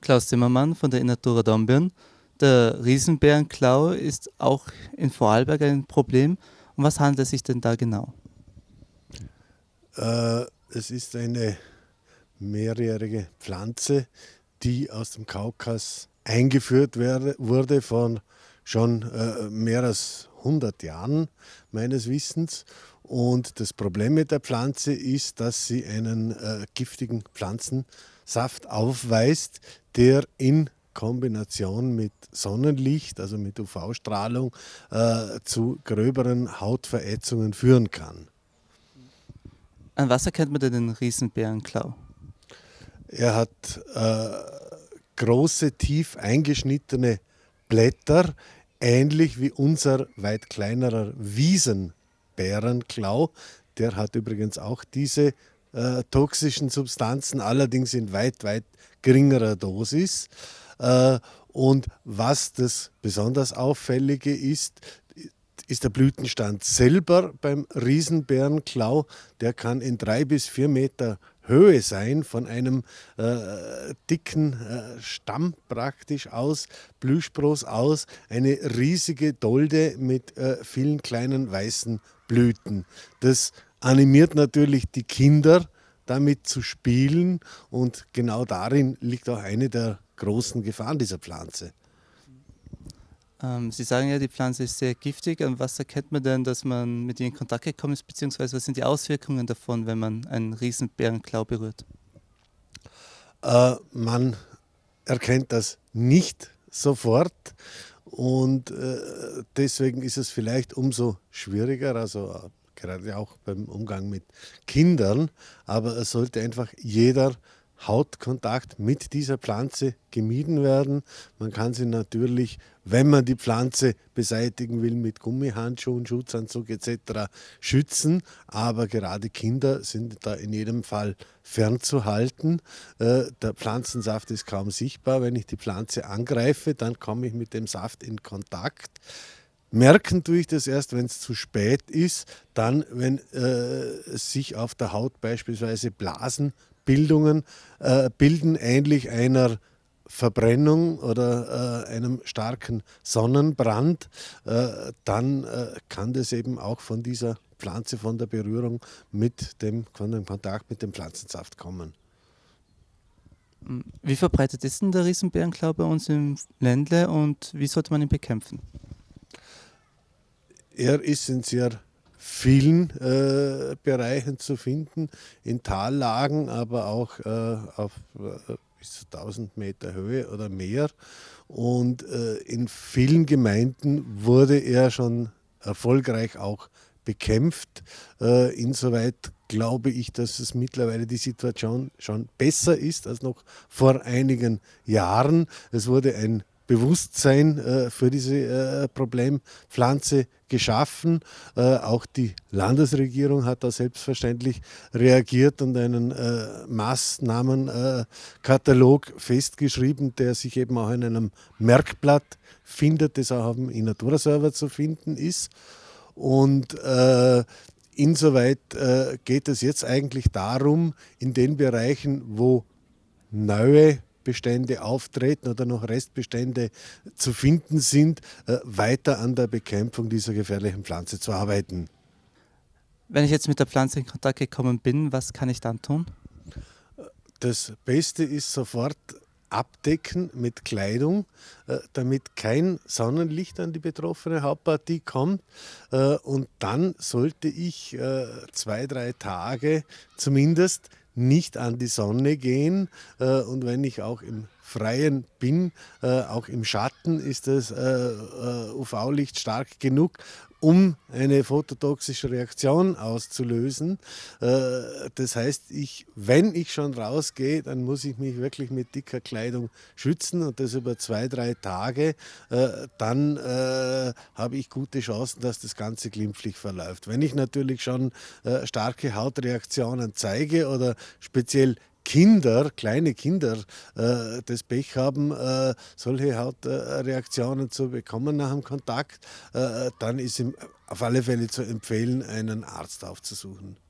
Klaus Zimmermann von der Innatura Dombion. Der Riesenbärenklau ist auch in Vorarlberg ein Problem. Um was handelt es sich denn da genau? Äh, es ist eine mehrjährige Pflanze, die aus dem Kaukas eingeführt werde, wurde von schon äh, mehr als 100 Jahren meines Wissens und das Problem mit der Pflanze ist, dass sie einen äh, giftigen Pflanzensaft aufweist, der in Kombination mit Sonnenlicht, also mit UV-Strahlung, äh, zu gröberen Hautverätzungen führen kann. An was erkennt man denn den Riesenbärenklau? Er hat äh, große, tief eingeschnittene Blätter, ähnlich wie unser weit kleinerer Wiesenbärenklau. Bärenklau. Der hat übrigens auch diese äh, toxischen Substanzen, allerdings in weit, weit geringerer Dosis. Äh, und was das besonders auffällige ist, ist der Blütenstand selber beim Riesenbärenklau. Der kann in drei bis vier Meter Höhe sein, von einem äh, dicken äh, Stamm praktisch aus, Blühspross aus, eine riesige Dolde mit äh, vielen kleinen weißen Blüten. Das animiert natürlich die Kinder, damit zu spielen und genau darin liegt auch eine der großen Gefahren dieser Pflanze. Ähm, Sie sagen ja, die Pflanze ist sehr giftig. An was erkennt man denn, dass man mit ihr in Kontakt gekommen ist, beziehungsweise was sind die Auswirkungen davon, wenn man einen Riesenbärenklau berührt? Äh, man erkennt das nicht sofort und äh, deswegen ist es vielleicht umso schwieriger, also äh, gerade auch beim Umgang mit Kindern, aber es sollte einfach jeder Hautkontakt mit dieser Pflanze gemieden werden. Man kann sie natürlich, wenn man die Pflanze beseitigen will, mit Gummihandschuhen, Schutzanzug etc. schützen. Aber gerade Kinder sind da in jedem Fall fernzuhalten. Äh, der Pflanzensaft ist kaum sichtbar. Wenn ich die Pflanze angreife, dann komme ich mit dem Saft in Kontakt. Merken tue ich das erst, wenn es zu spät ist, dann, wenn äh, sich auf der Haut beispielsweise Blasen Bildungen äh, bilden ähnlich einer Verbrennung oder äh, einem starken Sonnenbrand, äh, dann äh, kann das eben auch von dieser Pflanze, von der Berührung mit dem, von dem Kontakt mit dem Pflanzensaft kommen. Wie verbreitet ist denn der Riesenbärenklau bei uns im Ländle und wie sollte man ihn bekämpfen? Er ist in sehr vielen äh, Bereichen zu finden, in Tallagen, aber auch äh, auf äh, bis zu 1000 Meter Höhe oder mehr. Und äh, in vielen Gemeinden wurde er schon erfolgreich auch bekämpft. Äh, insoweit glaube ich, dass es mittlerweile die Situation schon besser ist als noch vor einigen Jahren. Es wurde ein Bewusstsein äh, für diese äh, Problempflanze geschaffen. Äh, auch die Landesregierung hat da selbstverständlich reagiert und einen äh, Maßnahmenkatalog festgeschrieben, der sich eben auch in einem Merkblatt findet, das auch auf dem Inatura-Server zu finden ist. Und äh, insoweit äh, geht es jetzt eigentlich darum, in den Bereichen, wo neue Restbestände auftreten oder noch Restbestände zu finden sind, äh, weiter an der Bekämpfung dieser gefährlichen Pflanze zu arbeiten. Wenn ich jetzt mit der Pflanze in Kontakt gekommen bin, was kann ich dann tun? Das Beste ist sofort abdecken mit Kleidung, äh, damit kein Sonnenlicht an die betroffene Hauptpartie kommt. Äh, und dann sollte ich zwei, drei Tage zumindest nicht an die Sonne gehen äh, und wenn ich auch im Freien bin, äh, auch im Schatten ist das äh, äh UV-Licht stark genug, um eine phototoxische Reaktion auszulösen. Äh, das heißt, ich, wenn ich schon rausgehe, dann muss ich mich wirklich mit dicker Kleidung schützen und das über zwei, drei Tage. Äh, dann äh, habe ich gute Chancen, dass das Ganze glimpflich verläuft. Wenn ich natürlich schon äh, starke Hautreaktionen zeige oder speziell Kinder, kleine Kinder, äh, das Pech haben, äh, solche Hautreaktionen zu bekommen nach dem Kontakt, äh, dann ist ihm auf alle Fälle zu empfehlen, einen Arzt aufzusuchen.